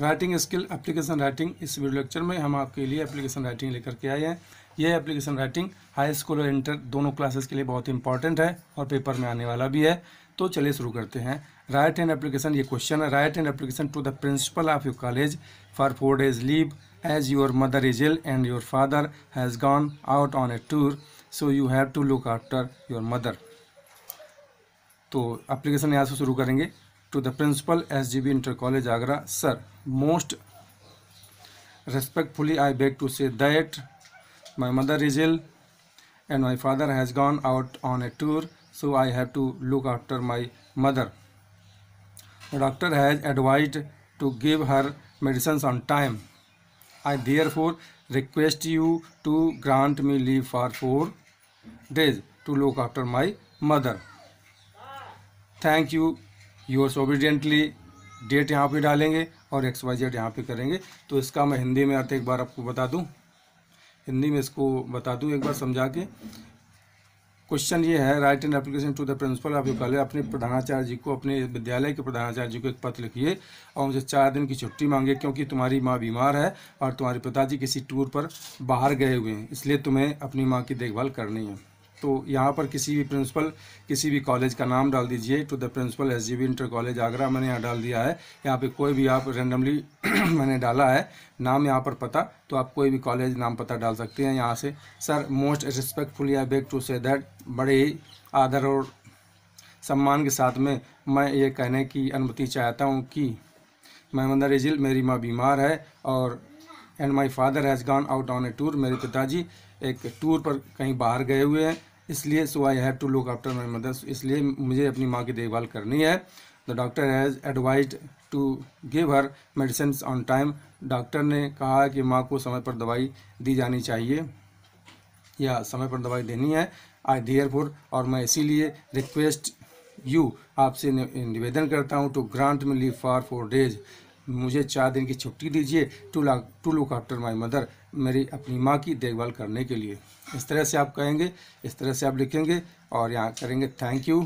Writing skill application writing इस video lecture में हम आपके लिए एप्लीकेशन राइटिंग लेकर के आए हैं यह एप्लीकेशन राइटिंग हाई स्कूल और इंटर दोनों क्लासेस के लिए बहुत ही इंपॉर्टेंट है और पेपर में आने वाला भी है तो चलिए शुरू करते हैं राइट एंड एप्लीकेशन ये क्वेश्चन है write and application to the principal of your college for four days leave as your mother is ill and your father has gone out on a tour so you have to look after your mother तो application यहाँ से शुरू करेंगे to the principal SGB Inter College Agra, Sir, most respectfully I beg to say that my mother is ill and my father has gone out on a tour so I have to look after my mother. The doctor has advised to give her medicines on time. I therefore request you to grant me leave for four days to look after my mother. Thank you yours obediently date यहाँ पे डालेंगे और x Y Z यहाँ पे करेंगे तो इसका मैं हिंदी में अर्थ एक बार आपको बता दूँ हिंदी में इसको बता दूँ एक बार समझा के क्वेश्चन ये है write an application to the principal आप पहले कॉलेज अपने प्रधानाचार्य जी को अपने विद्यालय के प्रधानाचार्य जी को एक पत्र लिखिए और मुझे चार दिन की छुट्टी मांगे क्योंकि तुम्हारी माँ बीमार है और तुम्हारे पिताजी किसी टूर पर बाहर गए हुए हैं इसलिए तुम्हें अपनी माँ की देखभाल करनी है तो यहाँ पर किसी भी प्रिंसिपल किसी भी कॉलेज का नाम डाल दीजिए to the principal S inter college Agra मैंने यहाँ डाल दिया है यहाँ पे कोई भी आप रेंडमली मैंने डाला है नाम यहाँ पर पता तो आप कोई भी कॉलेज नाम पता डाल सकते हैं यहाँ से sir most respectfully I beg to say that बड़े ही आदर और सम्मान के साथ में मैं ये कहने की अनुमति चाहता हूँ कि मैं मंदर मेरी माँ बीमार है और and my father has gone out on a tour मेरे पिताजी एक टूर पर कहीं बाहर गए हुए हैं इसलिए so I have to look after my mother इसलिए मुझे अपनी माँ की देखभाल करनी है the doctor has advise to give her medicine on time doctor ने कहा कि माँ को समय पर दवाई दी जानी चाहिए या समय पर दवाई देनी है आई डियर फोर और मैं इसीलिए रिक्वेस्ट यू आपसे निवेदन करता हूँ to grant me leave for four days मुझे चार दिन की छुट्टी दीजिए to look to look after my mother मेरी अपनी माँ की देखभाल करने के लिए इस तरह से आप कहेंगे इस तरह से आप लिखेंगे और यहाँ करेंगे थैंक यू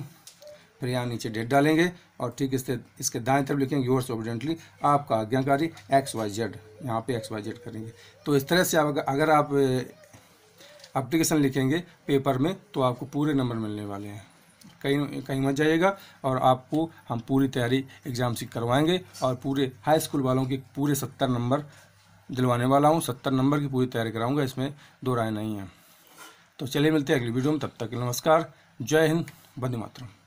फिर यहाँ नीचे डेट डालेंगे और ठीक इससे इसके दाएं तरफ लिखेंगे योर्स सोविडेंटली आपका आज्ञाकारी एक्स वाई जेड यहाँ पे एक्स वाई जेड करेंगे तो इस तरह से आप अगर आप एप्लीकेशन लिखेंगे पेपर में तो आपको पूरे नंबर मिलने वाले हैं कहीं कहीं मत जाइएगा और आपको हम पूरी तैयारी एग्ज़ाम से करवाएंगे और पूरे हाई स्कूल वालों के पूरे सत्तर नंबर दिलवाने वाला हूँ सत्तर नंबर की पूरी तैयारी कराऊंगा इसमें दो राय नहीं है तो चलिए मिलते हैं अगली वीडियो में तब तक नमस्कार जय हिंद बंदे मातरम